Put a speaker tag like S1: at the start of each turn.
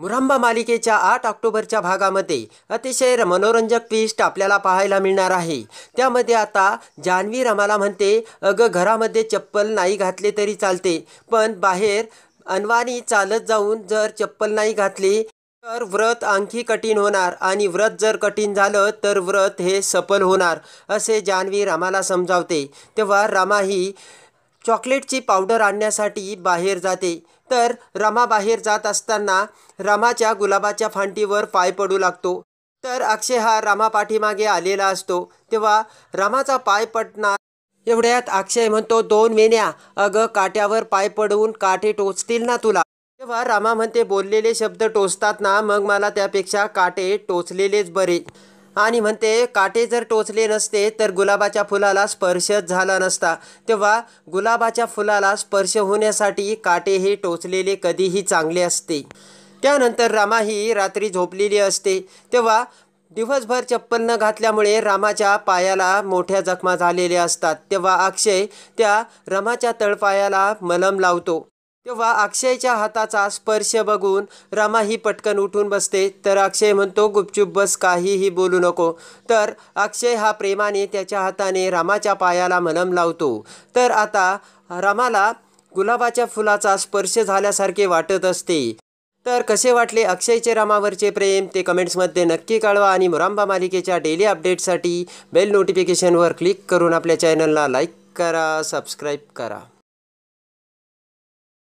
S1: मुरंबा मालिकेच्या आठ ऑक्टोबरच्या भागामध्ये अतिशय मनोरंजक ट्विस्ट आपल्याला पाहायला मिळणार आहे त्यामध्ये आता जान्हवी रमाला म्हणते अगं घरामध्ये चप्पल नाही घातले तरी चालते पण बाहेर अनवानी चालत जाऊन जर चप्पल नाही घातली तर व्रत आणखी कठीण होणार आणि व्रत जर कठीण झालं तर व्रत हे सफल होणार असे जान्हवी रामाला समजावते तेव्हा रामा ही चॉकलेटची पावडर आणण्यासाठी बाहेर जाते तर रमा बाहेर जात असताना रमाच्या गुलाबाच्या फांटीवर पाय पडू लागतो तर अक्षय हा रमा पाठीमागे आलेला असतो तेव्हा रमाचा पाय पटणार एवढ्यात अक्षय म्हणतो दोन मेन्या अगं काट्यावर पाय पडवून काटे टोचतील ना तुला तेव्हा रामा म्हणते बोललेले शब्द टोचतात ना मग मला त्यापेक्षा काटे टोचलेलेच बरे आणि म्हणते काटे जर टोचले नसते तर गुलाबाच्या फुलाला स्पर्श झाला नसता तेव्हा गुलाबाच्या फुलाला स्पर्श होण्यासाठी काटे हे टोचलेले कधीही चांगले असते त्यानंतर रामा ही रात्री झोपलेली असते तेव्हा दिवसभर चप्पल न घातल्यामुळे रामाच्या पायाला मोठ्या जखमा झालेल्या असतात तेव्हा अक्षय त्या रामाच्या तळपायाला मलम लावतो तेव्हा अक्षयच्या हाताचा स्पर्श बघून रमा ही पटकन उठून बसते तर अक्षय म्हणतो गुपचूप बस काहीही बोलू नको तर अक्षय हा प्रेमाने त्याच्या हाताने रामाच्या पायाला मलम लावतो तर आता रामाला गुलाबाच्या फुलाचा स्पर्श झाल्यासारखे वाटत असते तर कसे वाटले अक्षयचे रामावरचे प्रेम ते कमेंट्समध्ये नक्की कळवा आणि मुरांबा मालिकेच्या डेली अपडेटसाठी बेल नोटिफिकेशनवर क्लिक करून आपल्या चॅनलला लाईक करा सबस्क्राईब करा